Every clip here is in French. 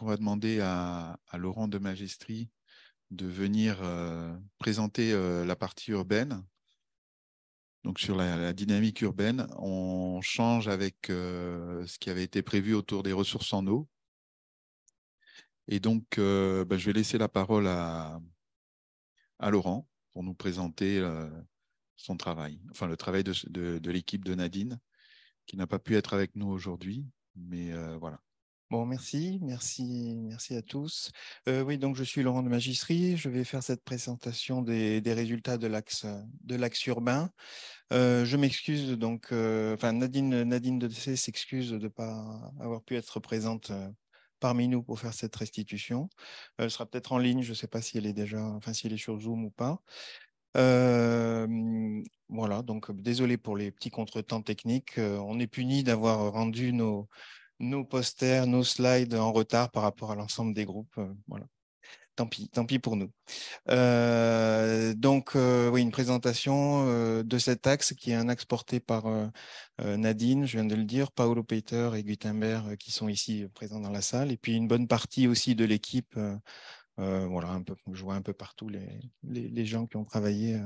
on va demander à, Laurent de Magistri de venir euh, présenter euh, la partie urbaine. Donc, sur la, dynamique urbaine, on change avec euh, ce qui avait été prévu autour des ressources en eau. Et donc, bah, je vais laisser la parole à, Laurent pour nous présenter son travail, enfin le travail de, de l'équipe de Nadine, qui n'a pas pu être avec nous aujourd'hui, mais voilà. Bon, merci, merci, merci à tous. Euh, oui, donc je suis Laurent de Magistrie. Je vais faire cette présentation des, résultats de l'axe de urbain. Euh, je m'excuse donc, euh, enfin Nadine Nadine de s'excuse de ne pas avoir pu être présente parmi nous pour faire cette restitution. elle sera peut-être en ligne, je ne sais pas si elle est déjà, enfin si elle est sur Zoom ou pas. voilà, donc désolé pour les petits contretemps techniques. on est puni d'avoir rendu nos nos posters, nos slides en retard par rapport à l'ensemble des groupes. Euh, voilà. Tant pis, tant pis pour nous. Euh, donc, euh, oui, une présentation euh, de cet axe qui est un axe porté par Nadine, je viens de le dire, Paolo Peter et Gutenberg qui sont ici présents dans la salle, et puis une bonne partie aussi de l'équipe. voilà, un peu, je vois un peu partout les, les, les gens qui ont travaillé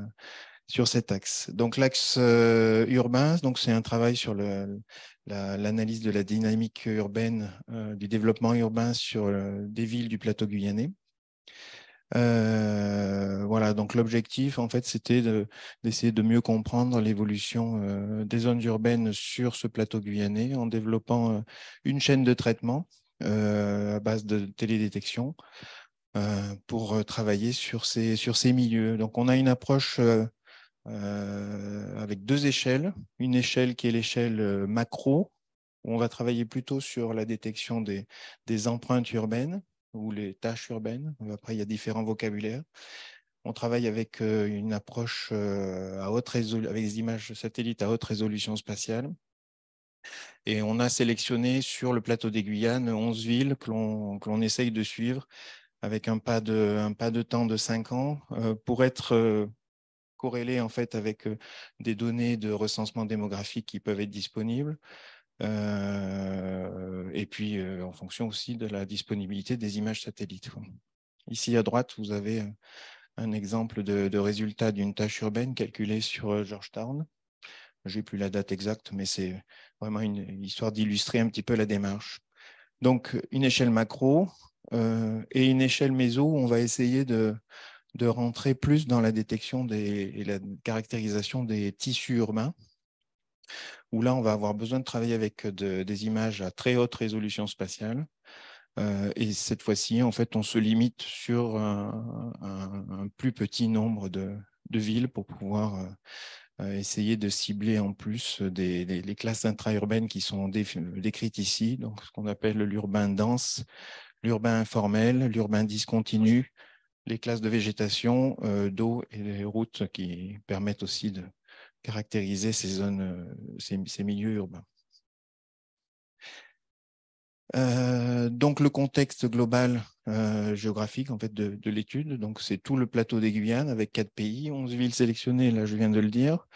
sur cet axe. Donc l'axe euh, urbain, donc c'est un travail sur l'analyse de la dynamique urbaine, euh, du développement urbain sur euh, des villes du plateau guyanais. voilà, donc l'objectif en fait c'était d'essayer de, mieux comprendre l'évolution des zones urbaines sur ce plateau guyanais en développant une chaîne de traitement à base de télédétection pour travailler sur ces, sur ces milieux. Donc on a une approche euh, avec deux échelles. Une échelle qui est l'échelle euh, macro, où on va travailler plutôt sur la détection des, empreintes urbaines ou les tâches urbaines. Après, il y a différents vocabulaires. On travaille avec euh, une approche à haute résolution, avec des images satellites à haute résolution spatiale. Et on a sélectionné sur le plateau des Guyanes 11 villes que l'on essaye de suivre avec un pas, de, un pas de temps de 5 ans pour être corrélé en fait avec euh, des données de recensement démographique qui peuvent être disponibles. Euh, et puis euh, en fonction aussi de la disponibilité des images satellites. Ici à droite, vous avez un exemple de, de résultat d'une tâche urbaine calculée sur Georgetown. Je n'ai plus la date exacte, mais c'est vraiment une histoire d'illustrer un petit peu la démarche. Donc, une échelle macro et une échelle méso, on va essayer de, de rentrer plus dans la détection des, et la caractérisation des tissus urbains, où là, on va avoir besoin de travailler avec euh, des images à très haute résolution spatiale. Euh, et cette fois-ci, en fait, on se limite sur un, plus petit nombre de, villes pour pouvoir euh, essayer de cibler en plus des, les classes intra-urbaines qui sont décrites ici, donc ce qu'on appelle l'urbain dense, l'urbain informel, l'urbain discontinu, les classes de végétation, euh, d'eau et les routes qui permettent aussi de caractériser ces zones, euh, ces, milieux urbains. Euh, donc le contexte global géographique en fait de, l'étude, donc c'est tout le plateau des Guyanes avec quatre pays, onze villes sélectionnées, là je viens de le dire.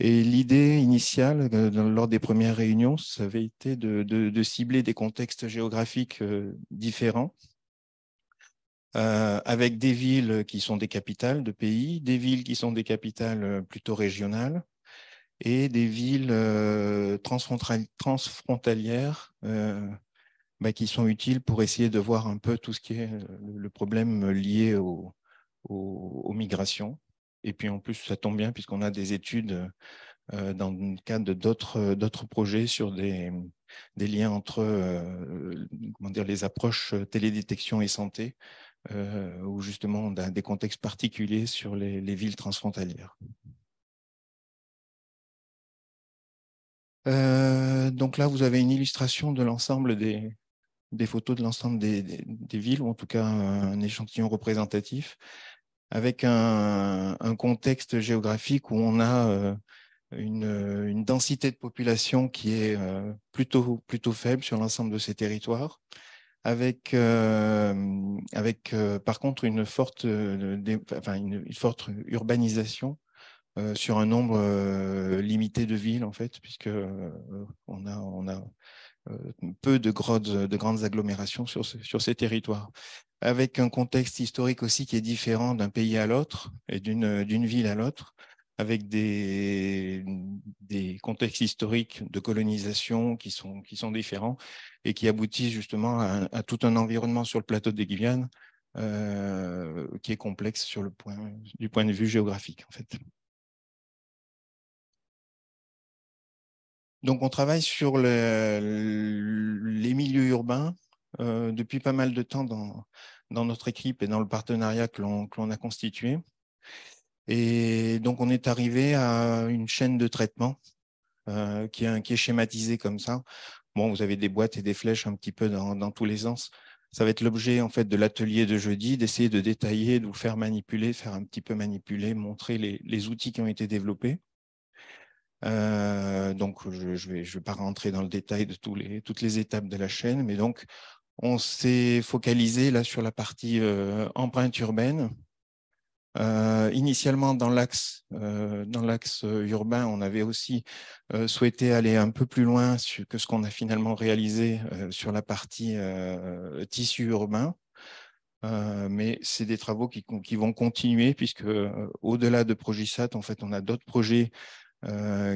Et l'idée initiale lors des premières réunions, ça avait été de cibler des contextes géographiques différents euh, avec des villes qui sont des capitales de pays, des villes qui sont des capitales euh, plutôt régionales et des villes euh, transfrontalières bah, qui sont utiles pour essayer de voir un peu tout ce qui est le problème lié aux migrations. Et puis en plus, ça tombe bien puisqu'on a des études dans le cadre d'autres projets sur des, liens entre comment dire, les approches télédétection et santé, euh, ou justement des contextes particuliers sur les, villes transfrontalières. Euh, donc là, vous avez une illustration de l'ensemble des, photos de l'ensemble des, villes, ou en tout cas un échantillon représentatif, avec un, contexte géographique où on a euh, une, densité de population qui est euh, plutôt faible sur l'ensemble de ces territoires, avec, euh, euh, par contre une forte, euh, une, forte urbanisation sur un nombre limité de villes, en fait, puisque on a, peu de, de grandes agglomérations sur, sur ces territoires avec un contexte historique aussi qui est différent d'un pays à l'autre et d'une ville à l'autre, avec des, contextes historiques de colonisation qui sont, différents et qui aboutissent justement à, tout un environnement sur le plateau des Guyane euh, qui est complexe sur du point de vue géographique en fait. Donc on travaille sur les milieux urbains euh, depuis pas mal de temps dans, notre équipe et dans le partenariat que l'on a constitué. Et donc, on est arrivé à une chaîne de traitement euh, qui, est, schématisée comme ça. Bon, vous avez des boîtes et des flèches un petit peu dans, tous les sens. Ça va être l'objet en fait de l'atelier de jeudi, d'essayer de détailler, de vous faire manipuler, faire un petit peu manipuler, montrer les, outils qui ont été développés. Euh, donc, je ne vais, pas rentrer dans le détail de toutes les étapes de la chaîne, mais donc, on s'est focalisé là sur la partie euh, empreinte urbaine, euh, initialement, euh, dans l'axe euh, urbain, on avait aussi euh, souhaité aller un peu plus loin que ce qu'on a finalement réalisé sur la partie tissu urbain. mais c'est des travaux qui, vont continuer puisque au-delà de Progisat, en fait, on a d'autres projets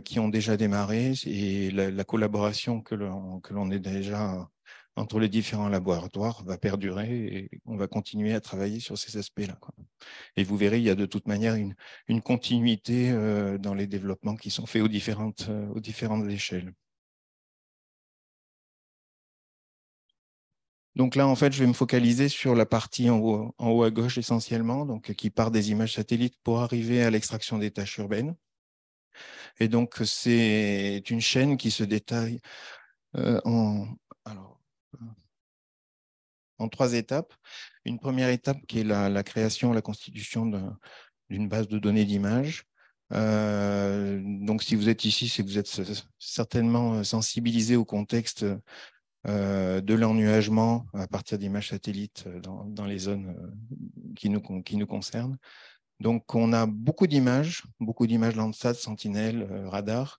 qui ont déjà démarré et la, la collaboration que l'on est déjà entre les différents laboratoires va perdurer et on va continuer à travailler sur ces aspects-là. Et vous verrez, il y a de toute manière une, continuité euh, dans les développements qui sont faits euh, aux différentes, échelles. Donc là, en fait, je vais me focaliser sur la partie en haut, à gauche essentiellement, donc qui part des images satellites pour arriver à l'extraction des tâches urbaines. Et donc, c'est une chaîne qui se détaille euh, en, en trois étapes. Une première étape qui est la, création, la constitution d'une base de données d'images. Euh, donc, si vous êtes ici, c'est que vous êtes certainement euh, sensibilisé au contexte euh, de l'ennuagement à partir d'images satellites dans, dans, les zones qui nous, qui nous concernent. Donc, on a beaucoup d'images, beaucoup d'images Landsat, Sentinel, radar,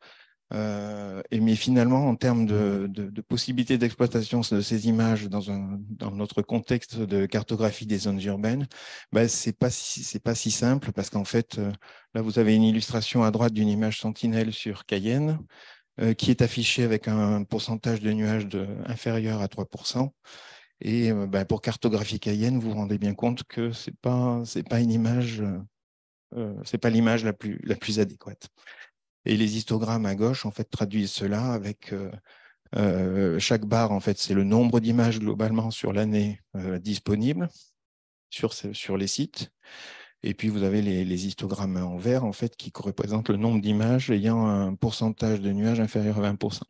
euh, et mais finalement, en termes de, de, possibilités d'exploitation de ces images dans, un, dans notre contexte de cartographie des zones urbaines, ben, c'est pas si, c'est pas si simple parce qu'en fait, euh, là vous avez une illustration à droite d'une image sentinelle sur Cayenne euh, qui est affichée avec un pourcentage de nuages de, inférieur à 3%. Et ben, pour cartographier Cayenne, vous vous rendez bien compte que c'est pas c'est pas une image, c'est pas l'image la plus la plus adéquate. Et les histogrammes à gauche, en fait, traduisent cela avec euh, euh, chaque barre, en fait, c'est le nombre d'images globalement sur l'année euh, disponible disponibles sur, les sites. Et puis, vous avez les, histogrammes en vert, en fait, qui représentent le nombre d'images ayant un pourcentage de nuages inférieur à 20%.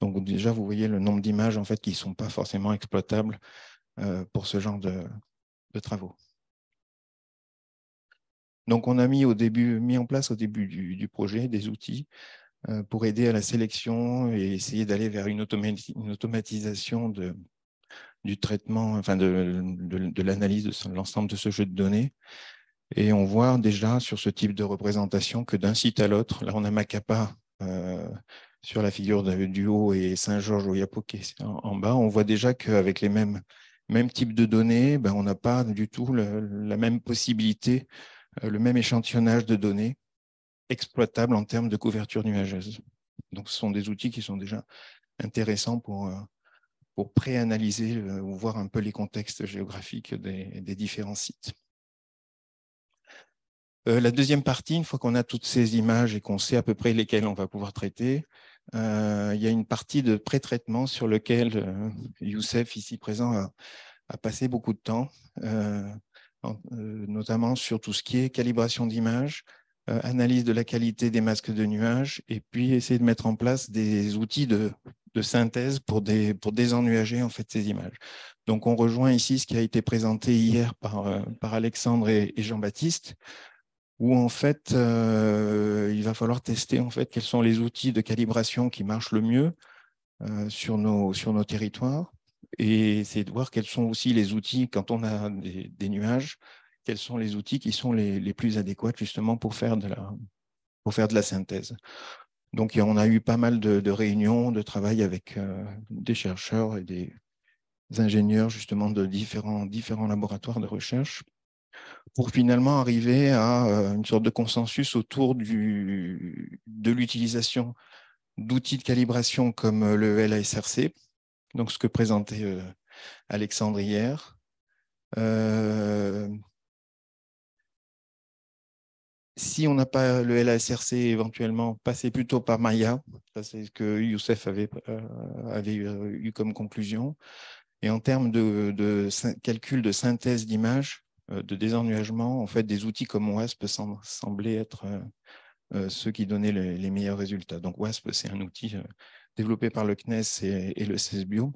Donc, déjà, vous voyez le nombre d'images, en fait, qui ne sont pas forcément exploitables pour ce genre de travaux. Donc, on a mis, au début, mis en place au début du, projet des outils euh, pour aider à la sélection et essayer d'aller vers une, automatisation de, du traitement, enfin de, l'analyse de l'ensemble de ce jeu de données. Et on voit déjà sur ce type de représentation que d'un site à l'autre, là on a Macapa euh, sur la figure du haut et Saint-Georges au Yapoké en bas, on voit déjà qu'avec les mêmes, types de données, ben, on n'a pas du tout la même possibilité euh, le même échantillonnage de données exploitables en termes de couverture nuageuse. Donc, ce sont des outils qui sont déjà intéressants pour, euh, pour pré-analyser euh, ou voir un peu les contextes géographiques des, des différents sites. la deuxième partie, une fois qu'on a toutes ces images et qu'on sait à peu près lesquelles on va pouvoir traiter, il y a une partie de pré-traitement sur lequel Youssef, ici présent, a, a, passé beaucoup de temps. Euh, notamment sur tout ce qui est calibration d'images, euh, analyse de la qualité des masques de nuages, et puis essayer de mettre en place des outils de, synthèse pour, des, désennuager en fait ces images. Donc on rejoint ici ce qui a été présenté hier par, euh, Alexandre et, Jean-Baptiste, où en fait il va falloir tester en fait quels sont les outils de calibration qui marchent le mieux sur nos territoires et c'est de voir quels sont aussi les outils, quand on a des, nuages, quels sont les outils qui sont les, plus adéquats justement pour faire de la, pour faire de la synthèse. Donc, on a eu pas mal de, réunions, de travail avec euh, des chercheurs et des, ingénieurs justement de différents, laboratoires de recherche pour finalement arriver à euh, une sorte de consensus autour de l'utilisation d'outils de calibration comme euh, le LASRC, donc ce que présentait euh, Alexandre hier. Euh, si on n'a pas le LASRC, éventuellement, passer plutôt par Maya. C'est ce que Youssef avait, euh, avait, eu comme conclusion. Et en termes de, calcul de synthèse d'image, de désennuagement, en fait, des outils comme WASP semblaient être ceux qui donnaient les, les meilleurs résultats. Donc WASP, c'est un outil développé par le CNES et, le CESBio,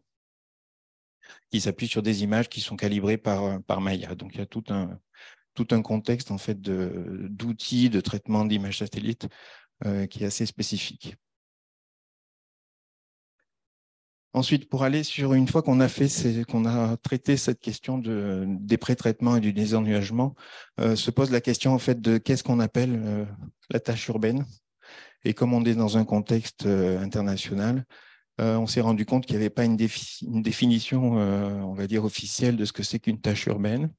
qui s'appuie sur des images qui sont calibrées par, euh, par Maya. Donc il y a tout un, contexte fait d'outils de, traitement d'images satellites euh, qui est assez spécifique. Ensuite, pour aller sur une fois qu'on a fait, qu'on a traité cette question de, des pré-traitements et du désennuagement, euh, se pose la question en fait de qu'est-ce qu'on appelle la tâche urbaine et comme on est dans un contexte euh, international, euh, on s'est rendu compte qu'il n'y avait pas une, définition, euh, on va dire, officielle de ce que c'est qu'une tâche urbaine.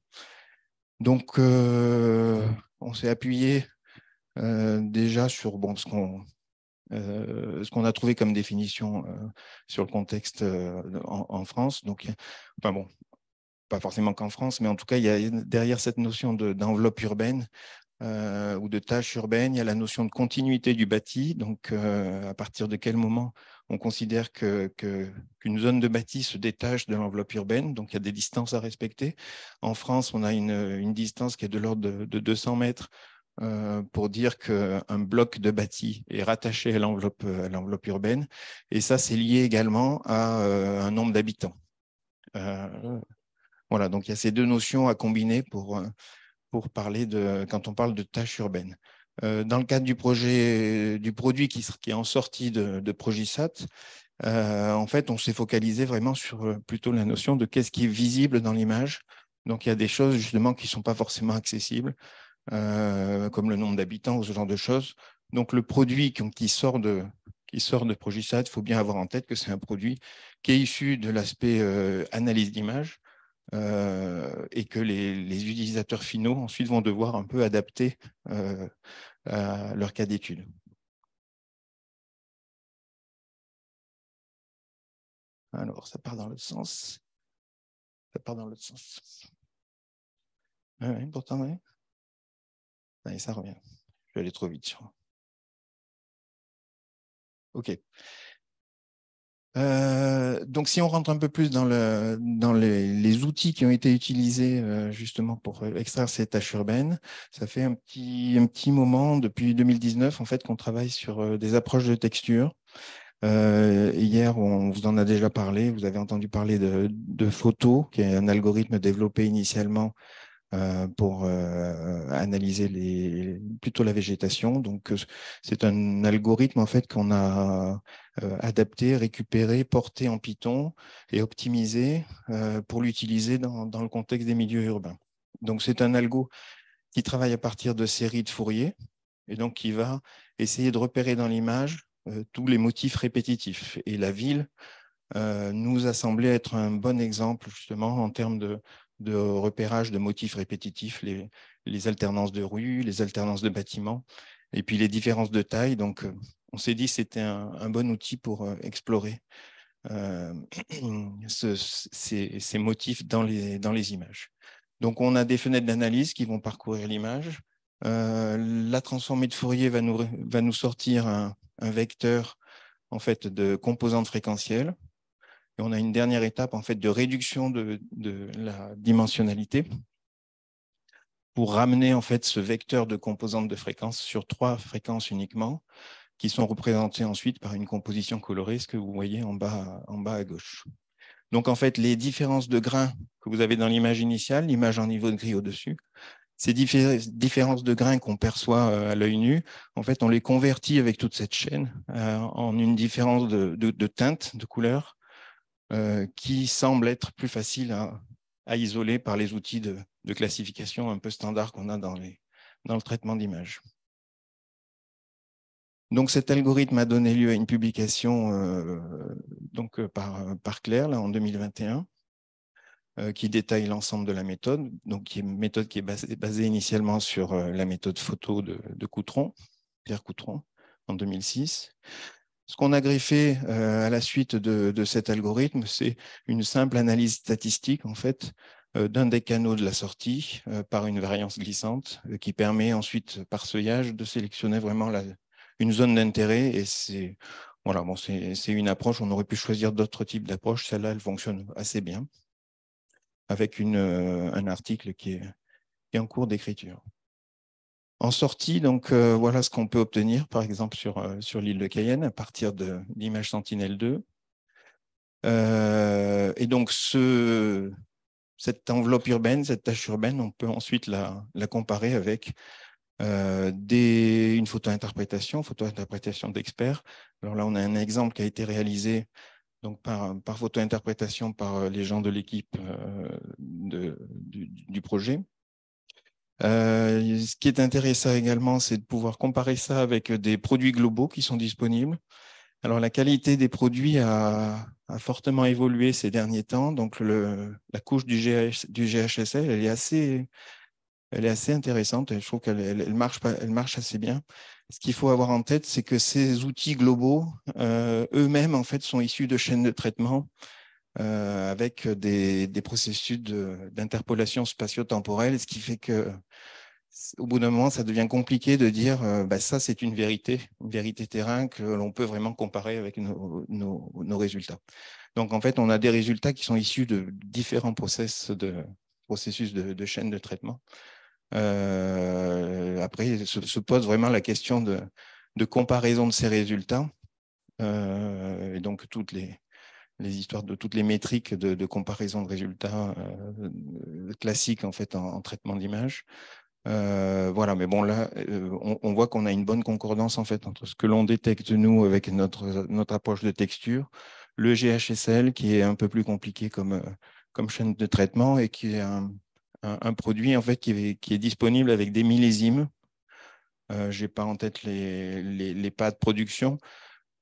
Donc, on s'est appuyé déjà sur bon, ce qu'on a trouvé comme définition sur le contexte en, France. Donc, enfin bon, pas forcément qu'en France, mais en tout cas, il y a derrière cette notion d'enveloppe urbaine, euh, ou de tâches urbaines, il y a la notion de continuité du bâti. Donc, euh, à partir de quel moment on considère qu'une que, zone de bâti se détache de l'enveloppe urbaine Donc, il y a des distances à respecter. En France, on a une, distance qui est de l'ordre de, 200 mètres euh, pour dire qu'un bloc de bâti est rattaché à l'enveloppe urbaine. Et ça, c'est lié également à un nombre d'habitants. voilà, donc il y a ces deux notions à combiner pour pour parler de, quand on parle de tâches urbaines. Euh, dans le cadre du projet, du produit qui, est en sortie de, de Progisat, euh, en fait, on s'est focalisé vraiment sur euh, plutôt la notion de qu'est-ce qui est visible dans l'image. Donc, il y a des choses justement qui ne sont pas forcément accessibles, comme le nombre d'habitants ou ce genre de choses. Donc, le produit qui sort de, qui sort de Progisat, il faut bien avoir en tête que c'est un produit qui est issu de l'aspect analyse d'image, euh, et que les, utilisateurs finaux ensuite vont devoir un peu adapter euh, leur cas d'étude. Alors, ça part dans l'autre sens. Ça part dans l'autre sens. Oui, pourtant, oui. ça revient. Je vais aller trop vite, OK. Euh, donc, si on rentre un peu plus dans, le, dans les, les, outils qui ont été utilisés euh, justement pour extraire ces tâches urbaines, ça fait un petit, un petit moment depuis 2019 en fait qu'on travaille sur euh, des approches de texture. hier, on vous en a déjà parlé. Vous avez entendu parler de, de Photo, qui est un algorithme développé initialement euh, pour euh, analyser les, plutôt la végétation. Donc, euh, c'est un algorithme en fait qu'on a adapté, récupéré, porté en Python et optimisé pour l'utiliser dans, dans le contexte des milieux urbains. Donc, c'est un algo qui travaille à partir de séries de Fourier et donc qui va essayer de repérer dans l'image tous les motifs répétitifs. Et la ville nous a semblé être un bon exemple justement en termes de, de repérage de motifs répétitifs, les, alternances de rues, les alternances de bâtiments, et puis les différences de taille. Donc, euh, on s'est dit que c'était un, bon outil pour euh, explorer euh, ces, motifs dans les, dans les images. Donc, on a des fenêtres d'analyse qui vont parcourir l'image. la transformée de Fourier va nous, sortir un, un, vecteur en fait, de composantes fréquentielles et on a une dernière étape en fait de réduction de, la dimensionnalité pour ramener en fait ce vecteur de composantes de fréquence sur trois fréquences uniquement, qui sont représentées ensuite par une composition colorée, ce que vous voyez en bas, en bas à gauche. Donc en fait, les différences de grains que vous avez dans l'image initiale, l'image en niveau de gris au-dessus, ces différences de grains qu'on perçoit euh, à l'œil nu, en fait, on les convertit avec toute cette chaîne euh, en une différence de, de teinte, de couleur, euh, qui semble être plus facile à, isoler par les outils de, classification un peu standard qu'on a dans, le traitement d'images. Donc cet algorithme a donné lieu à une publication euh, euh, par, Claire en 2021 qui détaille l'ensemble de la méthode, qui est une méthode qui est basée, initialement sur la méthode photo de, de Coutron, Pierre Coutron, en 2006, ce qu'on a greffé euh, à la suite de, cet algorithme, c'est une simple analyse statistique en fait euh, d'un des canaux de la sortie euh, par une variance glissante qui permet ensuite par seuillage de sélectionner vraiment une zone d'intérêt et c'est voilà, bon, c'est une approche. On aurait pu choisir d'autres types d'approches. Celle-là, elle fonctionne assez bien avec une, un article qui est en cours d'écriture. En sortie, donc euh, voilà ce qu'on peut obtenir, par exemple, sur, euh, sur l'île de Cayenne à partir de l'image sentinel 2. Euh, et donc, cette enveloppe urbaine, cette tâche urbaine, on peut ensuite la, comparer avec des, une photo-interprétation, photo-interprétation d'experts. Alors là, on a un exemple qui a été réalisé donc par, par photo-interprétation par les gens de l'équipe du, du, projet. Euh, ce qui est intéressant également, c'est de pouvoir comparer ça avec des produits globaux qui sont disponibles. Alors la qualité des produits a, fortement évolué ces derniers temps, donc la couche du, GHSL, elle est assez, elle est assez intéressante. Je trouve qu'elle marche, elle marche assez bien. Ce qu'il faut avoir en tête, c'est que ces outils globaux euh, eux-mêmes en fait sont issus de chaînes de traitement euh, avec des, des processus d'interpolation spatio-temporelle, ce qui fait que au bout d'un moment, ça devient compliqué de dire euh, bah, ça, c'est une vérité, une vérité terrain que l'on peut vraiment comparer avec nos, nos, nos, résultats. Donc, en fait, on a des résultats qui sont issus de différents process de, processus de, de chaîne de traitement. Euh, après, se, pose vraiment la question de, de comparaison de ces résultats. Euh, et donc, toutes les, les histoires de toutes les métriques de, comparaison de résultats euh, classiques en fait en, traitement d'image. Euh, voilà, mais bon là, euh, on, voit qu'on a une bonne concordance en fait entre ce que l'on détecte nous avec notre notre approche de texture, le GHSL qui est un peu plus compliqué comme comme chaîne de traitement et qui est un, produit en fait qui est, disponible avec des millésimes. Je J'ai pas en tête les pas de production,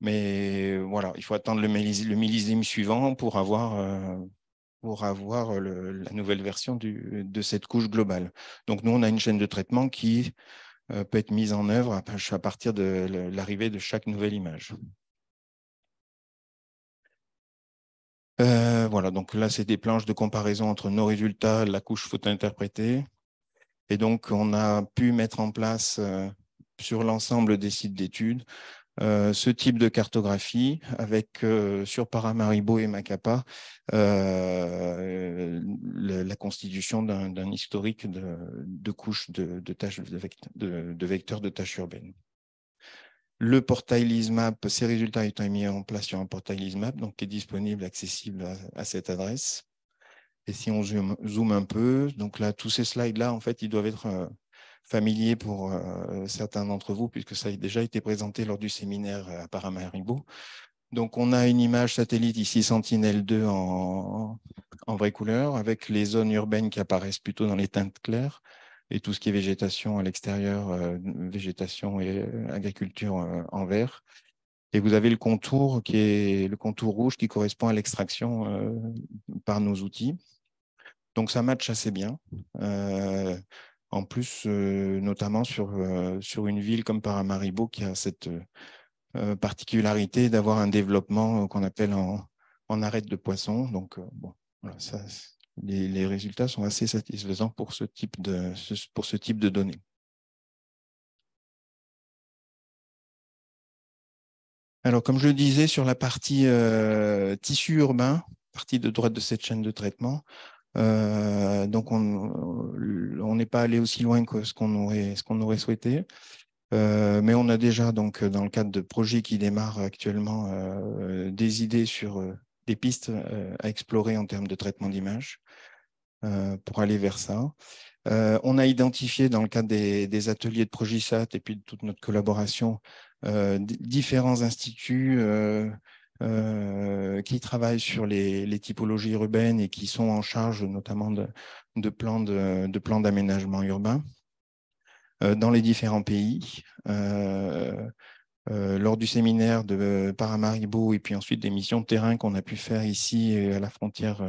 mais voilà, il faut attendre le, millésime, suivant pour avoir, euh, euh, la nouvelle version de cette couche globale. Donc nous, on a une chaîne de traitement qui euh, peut être mise en œuvre à, partir de l'arrivée de chaque nouvelle image. voilà, donc là, c'est des planches de comparaison entre nos résultats, la couche photo interprétée. Et donc, on a pu mettre en place sur l'ensemble des sites d'études euh, ce type de cartographie avec euh, sur Paramaribo et Macapa euh, la constitution d'un historique de, couches de, de, de, vecteurs de tâches urbaines. Le portail LISMAP, ces résultats étant mis en place sur un portail LISMAP, donc qui est disponible, accessible à, cette adresse. Et si on zoome un peu, donc là, tous ces slides-là, en fait, ils doivent être familier pour euh, certains d'entre vous, puisque ça a déjà été présenté lors du séminaire euh, à Paramaribo. Donc, on a une image satellite ici, Sentinelle-2 en, vraie couleur, avec les zones urbaines qui apparaissent plutôt dans les teintes claires et tout ce qui est végétation à l'extérieur, euh, végétation et agriculture en vert. Et vous avez le contour qui est le contour rouge qui correspond à l'extraction par nos outils. Donc ça matche assez bien. En plus, euh, notamment euh, sur, une ville comme Paramaribo qui a cette euh, particularité d'avoir un développement qu'on appelle en, en arête de poisson. Donc, les, résultats sont assez satisfaisants pour ce type de, pour ce type de données. Alors, comme je le disais, sur la partie tissu urbain, partie de droite de cette chaîne de traitement, euh, donc euh, on n'est pas allé aussi loin que ce qu'on aurait, aurait souhaité. Euh, mais on a déjà, donc, dans le cadre de projets qui démarrent actuellement, des idées sur des pistes à explorer en termes de traitement d'image pour aller vers ça. on a identifié dans le cadre des, des ateliers de Progisat et puis de toute notre collaboration différents instituts euh, qui travaillent sur les, typologies urbaines et qui sont en charge notamment de, de plans d'aménagement urbain euh, dans les différents pays. Euh, lors du séminaire de Paramaribo et puis ensuite des missions de terrain qu'on a pu faire ici à la frontière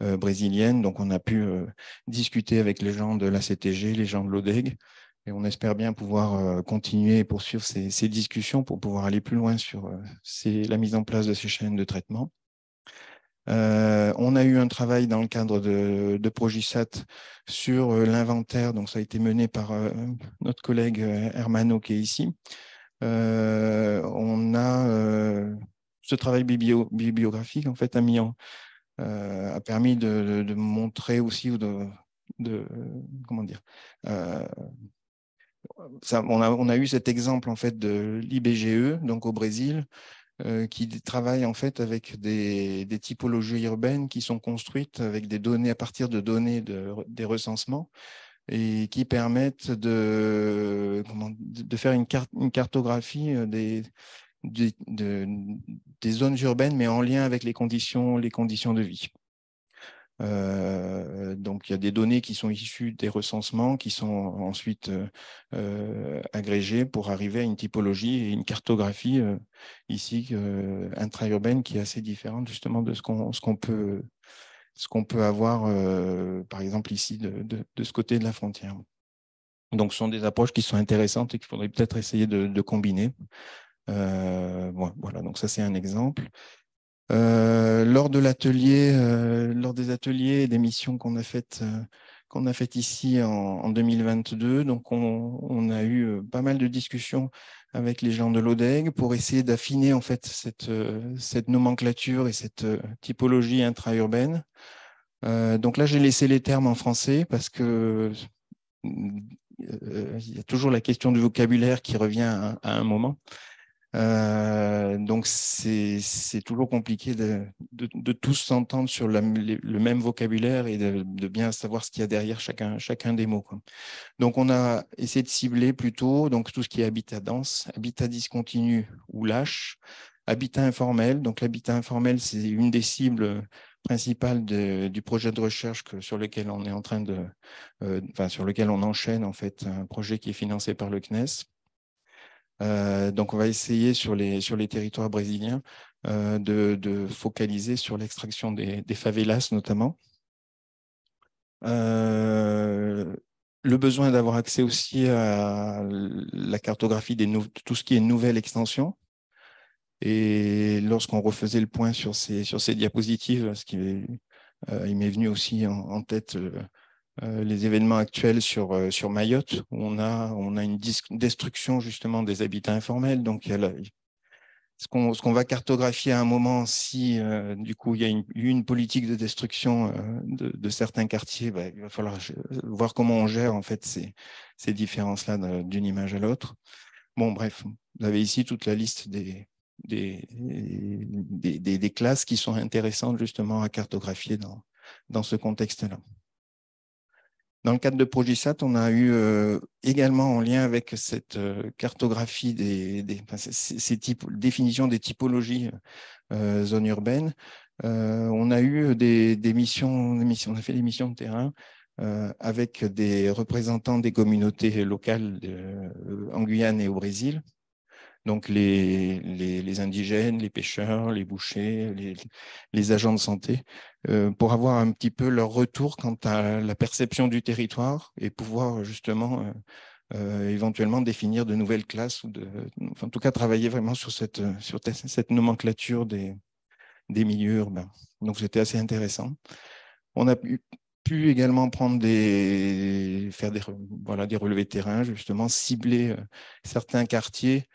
brésilienne, donc on a pu discuter avec les gens de la CTG, les gens de l'ODEG, et on espère bien pouvoir euh, continuer et poursuivre ces, discussions pour pouvoir aller plus loin sur euh, la mise en place de ces chaînes de traitement. Euh, on a eu un travail dans le cadre de, Progisat sur l'inventaire, donc ça a été mené par notre collègue Hermano qui est ici. on a ce travail bibliographique en fait a permis de, montrer aussi ou de, comment dire on, a, eu cet exemple en fait de l'IBGE, donc au Brésil, euh, qui travaille en fait avec des, typologies urbaines qui sont construites avec des données à partir de données de, des recensements et qui permettent de, faire une, cartographie euh, des, zones urbaines, mais en lien avec les conditions de vie. Euh, donc il y a des données qui sont issues des recensements qui sont ensuite euh, euh, agrégées pour arriver à une typologie et une cartographie ici intra-urbaine qui est assez différente justement de ce qu'on qu'on peut, qu'on peut avoir par exemple ici de, de, ce côté de la frontière. Donc ce sont des approches qui sont intéressantes et qu'il faudrait peut-être essayer de combiner. voilà, donc ça c'est un exemple. Euh, lors euh, lors des ateliers et des missions qu'on a faites euh, qu'on a fait ici en, 2022. Donc, on, a eu pas mal de discussions avec les gens de l'ODEG pour essayer d'affiner en fait cette, nomenclature et cette typologie intra-urbaine. donc là, j'ai laissé les termes en français parce que il y a toujours la question du vocabulaire qui revient à un moment. Euh, donc c'est toujours compliqué de, de, de tous s'entendre sur le même vocabulaire et de, de bien savoir ce qu'il y a derrière chacun, chacun des mots. Quoi. Donc on a essayé de cibler plutôt donc tout ce qui est habitat dense, habitat discontinu ou lâche, habitat informel. Donc l'habitat informel, c'est une des cibles principales du projet de recherche que, sur lequel on est en train de, euh, enfin, sur lequel on enchaîne en fait un projet qui est financé par le CNES. Euh, donc on va essayer sur les, sur les territoires brésiliens euh, de, de, focaliser sur l'extraction des, des, favelas notamment. Euh, le besoin d'avoir accès aussi à la cartographie de tout ce qui est nouvelle extension. Et lorsqu'on refaisait le point sur ces, sur ces diapositives, ce qui il m'est venu aussi en, tête euh, les événements actuels sur, euh, sur Mayotte, où on a, on a une destruction justement des habitats informels. Donc, ce qu'on va cartographier à un moment, si euh, du coup il y a une, une politique de destruction de, certains quartiers, bah, il va falloir voir comment on gère en fait ces, ces différences-là d'une image à l'autre. Bon, bref, vous avez ici toute la liste des, des, des, des classes qui sont intéressantes justement à cartographier dans, dans ce contexte-là. Dans le cadre de Progisat, on a eu euh, également en lien avec cette euh, cartographie des, enfin, ces, types, définition des typologies euh, zones urbaines, euh, on a eu des, missions, on a fait des missions de terrain avec des représentants des communautés locales en Guyane et au Brésil. Donc les, les, les, indigènes, les pêcheurs, les bouchers, les, les agents de santé, euh, pour avoir un petit peu leur retour quant à la perception du territoire et pouvoir justement euh, euh, éventuellement définir de nouvelles classes ou de, enfin, en tout cas travailler vraiment sur cette, sur cette nomenclature des, des milieux urbains. Donc c'était assez intéressant. On a pu, également prendre des, faire des, voilà, des relevés de terrain, justement cibler certains quartiers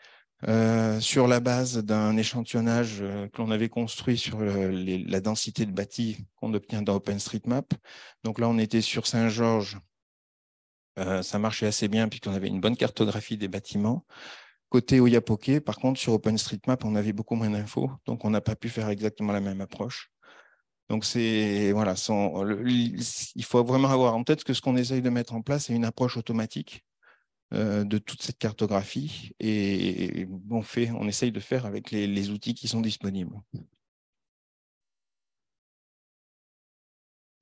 euh, sur la base d'un échantillonnage euh, que l'on avait construit sur euh, la densité de bâtis qu'on obtient dans OpenStreetMap. Donc là, on était sur Saint-Georges. ça marchait assez bien puisqu'on avait une bonne cartographie des bâtiments. Côté Oyapoké, par contre, sur OpenStreetMap, on avait beaucoup moins d'infos, donc on n'a pas pu faire exactement la même approche. Donc c'est voilà, il faut vraiment avoir en tête que ce qu'on essaye de mettre en place, est une approche automatique euh, de toute cette cartographie et, on, fait, on essaye de faire avec les, outils qui sont disponibles.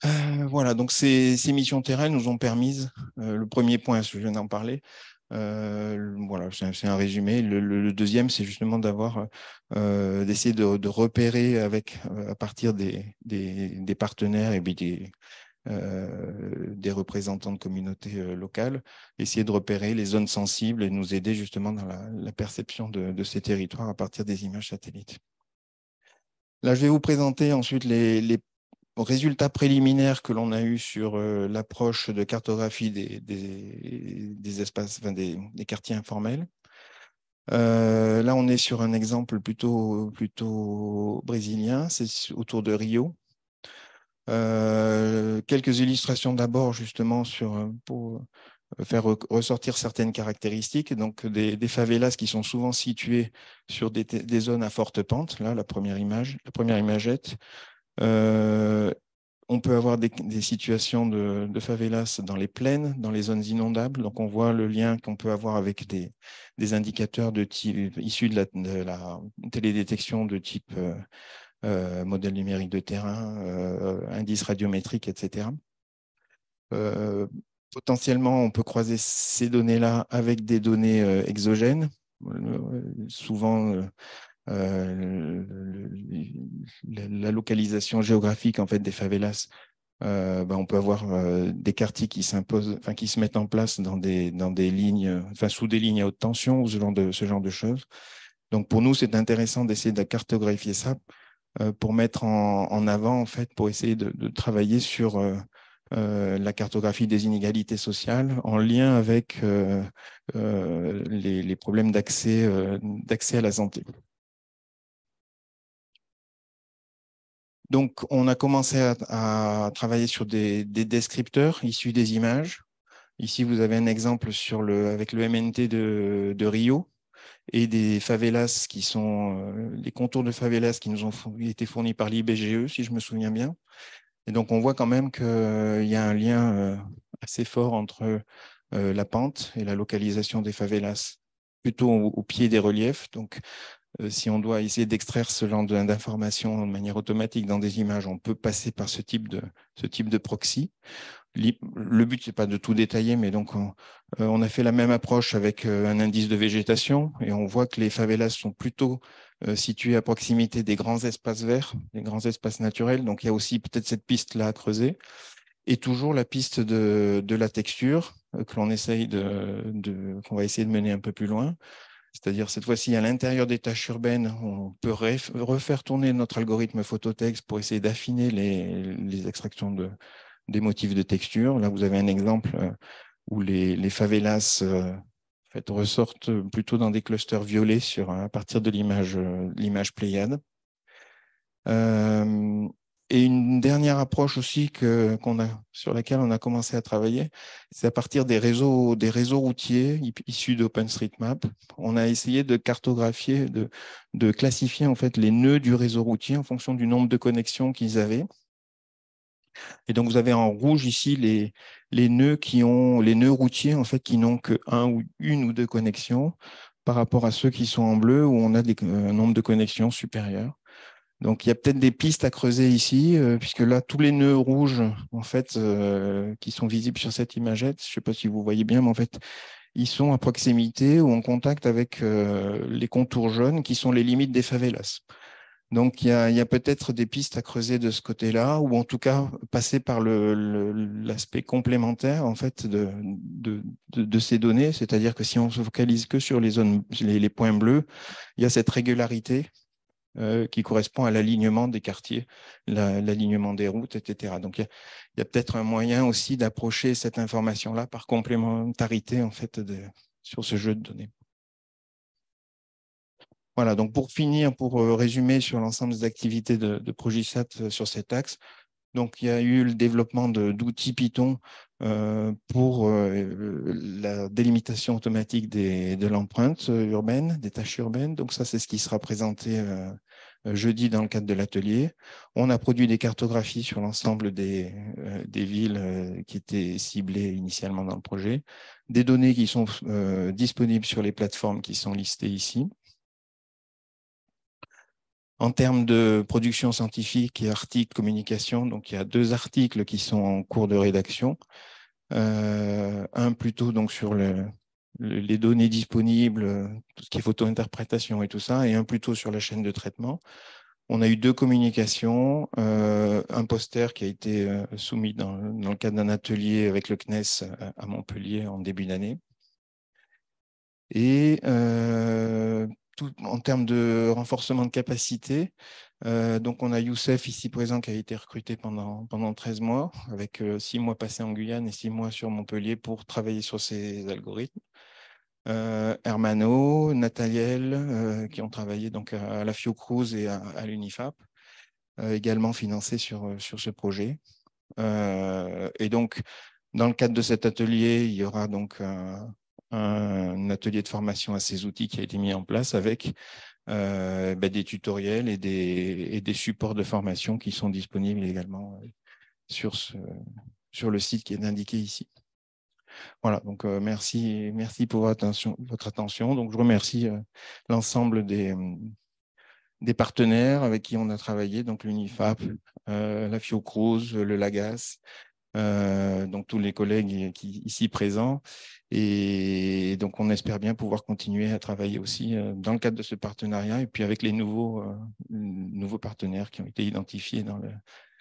Euh, voilà, donc ces, missions terrain nous ont permis, euh, le premier point, je viens d'en parler, voilà, c'est un résumé. Le, deuxième, c'est justement d'avoir, d'essayer de, repérer avec, à partir des, des partenaires et des, euh, des représentants de communautés euh, locales, essayer de repérer les zones sensibles et nous aider justement dans la, perception de, ces territoires à partir des images satellites. Là, je vais vous présenter ensuite les, résultats préliminaires que l'on a eus sur euh, l'approche de cartographie des, espaces, des, quartiers informels. là, on est sur un exemple plutôt, plutôt brésilien, c'est autour de Rio, euh, quelques illustrations d'abord justement sur, euh, pour euh, faire ressortir certaines caractéristiques. Donc des, favelas qui sont souvent situées sur des, zones à forte pente. Là, la première image, la première imagette. on peut avoir des, situations de, favelas dans les plaines, dans les zones inondables. Donc, on voit le lien qu'on peut avoir avec des, indicateurs de type, issus de la, télédétection de type euh, modèle numérique de terrain, euh, indice radiométrique, etc. Euh, potentiellement, on peut croiser ces données-là avec des données exogènes, souvent la, localisation géographique en fait des favelas ben, on peut avoir des quartiers qui s'imposent enfin qui se mettent en place dans des dans des lignes enfin sous des lignes à haute tension ou ce de ce genre de choses donc pour nous c'est intéressant d'essayer de cartographier ça euh, pour mettre en, avant, pour essayer de, travailler sur euh, euh, la cartographie des inégalités sociales en lien avec les, problèmes d'accès à la santé. Donc, on a commencé à, travailler sur des, descripteurs issus des images. Ici, vous avez un exemple avec le MNT de Rio, et des favelas qui sont euh, les contours de favelas qui nous ont été fournis par l'IBGE, si je me souviens bien. Et donc on voit quand même qu'il euh, y a un lien euh, assez fort entre la pente et la localisation des favelas, plutôt au, pied des reliefs. Donc si on doit essayer d'extraire ce genre d'informations de manière automatique dans des images, on peut passer par ce type ce type de proxy le but, c'est pas de tout détailler, mais donc on, euh, a fait la même approche avec euh, un indice de végétation et on voit que les favelas sont plutôt euh, situées à proximité des grands espaces verts, des grands espaces naturels. Donc il y a aussi peut-être cette piste-là à creuser. Et toujours la piste de, la texture que l'on essaye de, qu'on va essayer de mener un peu plus loin. C'est-à-dire, cette fois-ci, à l'intérieur des tâches urbaines, on peut refaire tourner notre algorithme phototexte pour essayer d'affiner les, les, extractions de, des motifs de texture. Là, vous avez un exemple euh, où les, favelas euh, ressortent plutôt dans des clusters violets sur, à partir de l'image, euh, l'image Pléiade. et une dernière approche aussi que, qu'on a, sur laquelle on a commencé à travailler, c'est à partir des réseaux, des réseaux routiers issus d'OpenStreetMap. On a essayé de cartographier, de, de classifier en fait les nœuds du réseau routier en fonction du nombre de connexions qu'ils avaient. Et donc vous avez en rouge ici les, les nœuds qui ont les nœuds routiers en fait qui n'ont que ou une ou deux connexions par rapport à ceux qui sont en bleu où on a un nombre de connexions supérieur. Donc il y a peut-être des pistes à creuser ici, euh, puisque là, tous les nœuds rouges, en fait, euh, qui sont visibles sur cette imagette, je ne sais pas si vous voyez bien, mais en fait, ils sont à proximité ou en contact avec euh, les contours jaunes, qui sont les limites des favelas. Donc il y a, peut-être des pistes à creuser de ce côté-là, ou en tout cas passer par l'aspect le, complémentaire en fait de, de, ces données, c'est-à-dire que si on se focalise que sur les zones, les, points bleus, il y a cette régularité euh, qui correspond à l'alignement des quartiers, l'alignement des routes, etc. Donc il y a, a peut-être un moyen aussi d'approcher cette information-là par complémentarité en fait sur ce jeu de données. Voilà, donc pour finir, pour euh, résumer sur l'ensemble des activités de, de Progisat euh, sur cet axe, donc il y a eu le développement d'outils Python euh, pour la délimitation automatique de l'empreinte urbaine, des tâches urbaines. Donc ça, c'est ce qui sera présenté jeudi dans le cadre de l'atelier. On a produit des cartographies sur l'ensemble des, villes qui étaient ciblées initialement dans le projet, des données qui sont disponibles sur les plateformes qui sont listées ici, en termes de production scientifique et articles communication, donc il y a deux articles qui sont en cours de rédaction. Euh, un plutôt donc sur les données disponibles, tout ce qui est photo-interprétation et tout ça, et un plutôt sur la chaîne de traitement. On a eu deux communications, euh, un poster qui a été euh, soumis dans, dans le cadre d'un atelier avec le CNES à Montpellier en début d'année. Et euh, en termes de renforcement de capacité. Euh, donc, on a Youssef ici présent qui a été recruté pendant, pendant 13 mois, avec euh, six 6 mois passés en Guyane et 6 mois sur Montpellier pour travailler sur ces algorithmes. Euh, Hermano, Nathaniel, qui ont travaillé donc à, la Fiocruz et à, l'Unifap, également financés sur, sur ce projet. et donc, dans le cadre de cet atelier, il y aura donc un, un atelier de formation à ces outils qui a été mis en place avec euh, bah, des tutoriels et des, et des, supports de formation qui sont disponibles également euh, sur, ce, sur le site qui est indiqué ici. Voilà, donc euh, merci, merci pour votre attention, votre attention. Donc je remercie l'ensemble des, des partenaires avec qui on a travaillé, donc l'UNIFAP, la Fiocruz, le Lagas, euh, donc tous les collègues qui, ici présents. Et donc on espère bien pouvoir continuer à travailler aussi euh, dans le cadre de ce partenariat et puis avec les nouveaux, euh, nouveaux partenaires qui ont été identifiés dans le,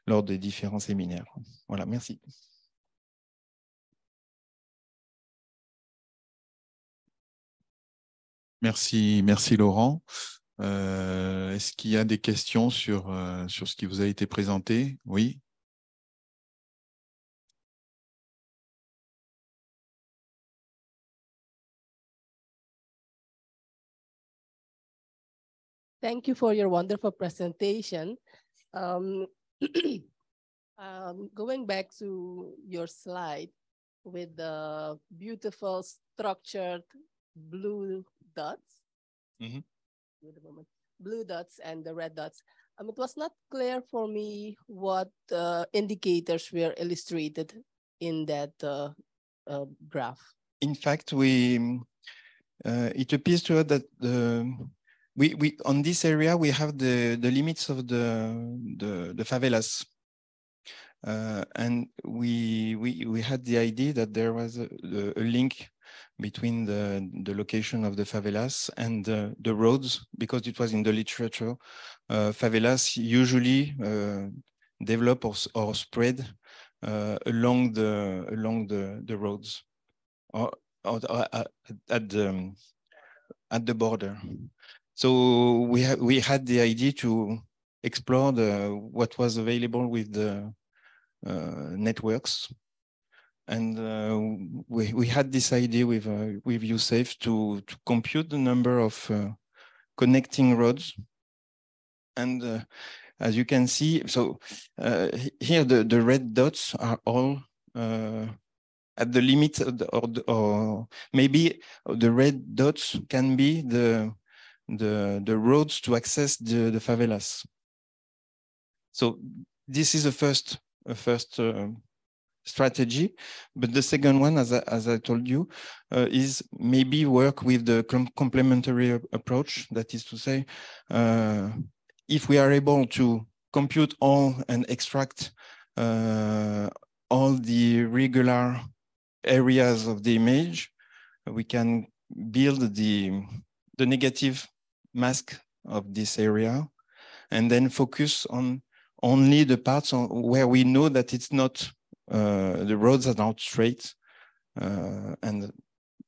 lors des différents séminaires. Voilà, merci. Merci, merci Laurent. Est-ce qu'il y a des questions sur, sur ce qui vous a été présenté Oui Thank you for your wonderful presentation. Um, um, going back to your slide with the beautiful structured blue dots. Mm -hmm. Blue dots and the red dots. Um, it was not clear for me what uh, indicators were illustrated in that uh, uh, graph. In fact, we uh, it appears to us that the we, we on this area we have the the limits of the the, the favelas uh, and we, we we had the idea that there was a, a link between the the location of the favelas and the roads because it was in the literature uh, favelas usually uh, develop or, or spread uh, along the along the the roads or, or, or uh, at the at the border mm -hmm. So we ha we had the idea to explore the, what was available with the uh, networks, and uh, we we had this idea with uh, with USAFE to to compute the number of uh, connecting roads, and as you can see, so uh, here the, the red dots are all uh, at the limit, the, or, or, maybe the red dots can be the the, the roads to access the, the favelas. So this is a first, a first uh, strategy. But the second one, as I, as I told you, uh, is maybe work with the com complementary approach. That is to say, uh, if we are able to compute all and extract uh, all the regular areas of the image, we can build the, the negative mask of this area and then focus on only the parts on where we know that it's not uh, the roads are not straight uh, and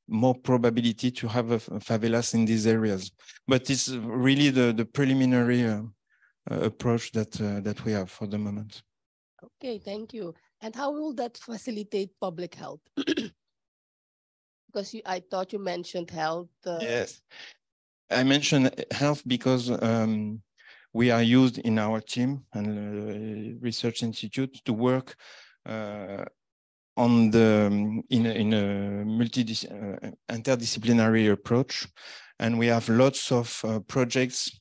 more probability to have a favelas in these areas. But it's really the, the preliminary uh, uh approach that uh, that we have for the moment. Okay, thank you. And how will that facilitate public health? because you, I thought you mentioned health. Uh, yes, I mentioned health because um, we are used in our team and uh, research institute to work uh, on the um, in a, in a multi uh, interdisciplinary approach, and we have lots of uh, projects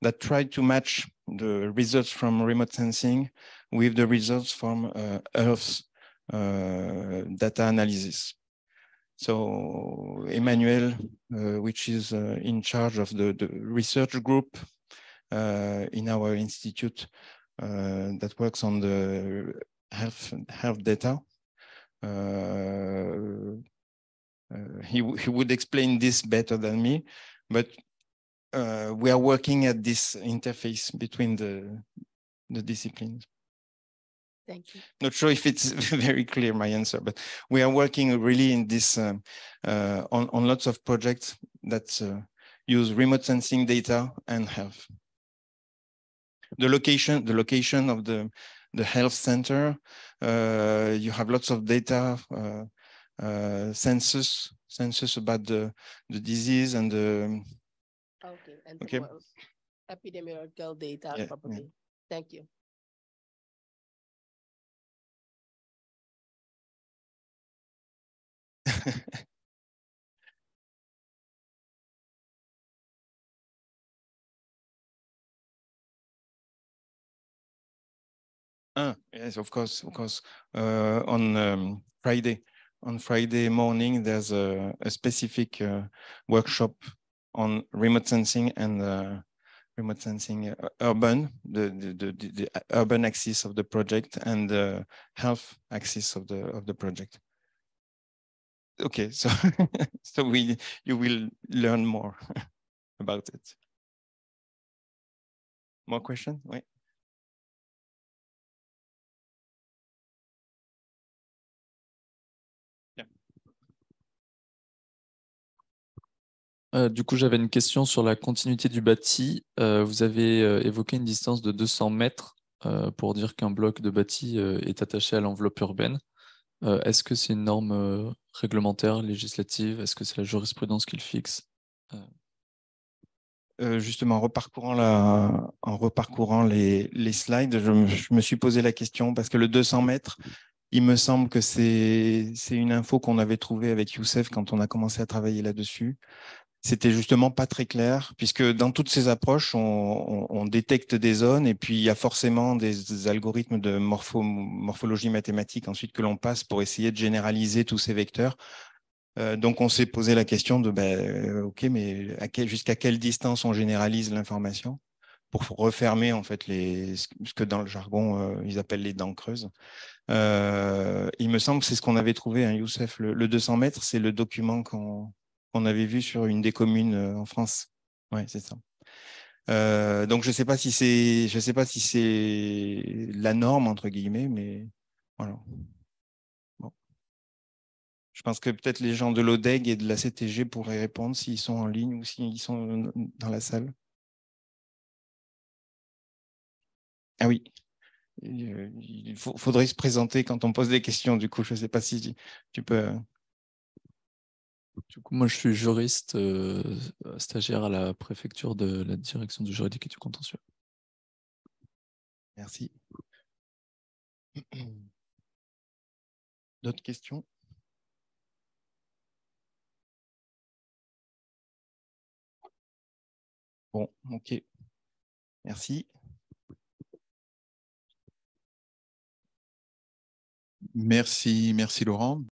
that try to match the results from remote sensing with the results from uh, Earth's uh, data analysis. So Emmanuel, uh, which is uh, in charge of the, the research group uh, in our institute that works on the health, health data, uh, he, he would explain this better than me, but uh, we are working at this interface between the, the disciplines. Thank you. Not sure if it's very clear my answer, but we are working really in this um, uh, on on lots of projects that uh, use remote sensing data and health. The location, the location of the the health center. Uh, you have lots of data, uh, uh, census, census about the the disease and the. Okay. And okay. The epidemiological data, yeah, probably. Yeah. Thank you. Ah, yes, of course, of course. Uh, on um, Friday, on Friday morning, there's a, a specific uh, workshop on remote sensing and uh, remote sensing uh, urban, the, the, the, the, urban axis of the project and the health axis of the of the project. Ok, so so we you will learn more about it. questions? Oui. Euh, du coup, j'avais une question sur la continuité du bâti. Euh, vous avez euh, évoqué une distance de 200 mètres pour dire qu'un bloc de bâti est attaché à l'enveloppe urbaine. Euh, est-ce que c'est une norme euh, réglementaire, législative Est-ce que c'est la jurisprudence qui le fixe euh. Justement, en reparcourant, en les, slides, je, je, me suis posé la question parce que le 200 mètres, il me semble que c'est une info qu'on avait trouvée avec Youssef quand on a commencé à travailler là-dessus c'était justement pas très clair, puisque dans toutes ces approches, on, détecte des zones et puis il y a forcément des algorithmes de morphologie mathématique ensuite que l'on passe pour essayer de généraliser tous ces vecteurs. Euh, donc on s'est posé la question de, ben, euh, ok, mais jusqu'à quelle distance on généralise l'information pour refermer en fait les, ce que dans le jargon euh, ils appellent les dents creuses. il me semble que c'est ce qu'on avait trouvé, hein, Youssef, le, le 200 mètres, c'est le document qu'on on avait vu sur une des communes euh, en France. Oui, c'est ça. Euh, donc je ne sais pas si c'est, je sais pas si c'est la norme entre guillemets, mais voilà. Bon. Je pense que peut-être les gens de l'ODEG et de la CTG pourraient répondre s'ils sont en ligne ou s'ils sont dans la salle. Ah oui. Il euh, faudrait se présenter quand on pose des questions, du coup, je ne sais pas si tu peux. Du coup, moi, je suis juriste euh, stagiaire à la préfecture de la direction du juridique et du contentieux. Merci. D'autres questions Bon, ok. Merci. Merci, merci Laurent.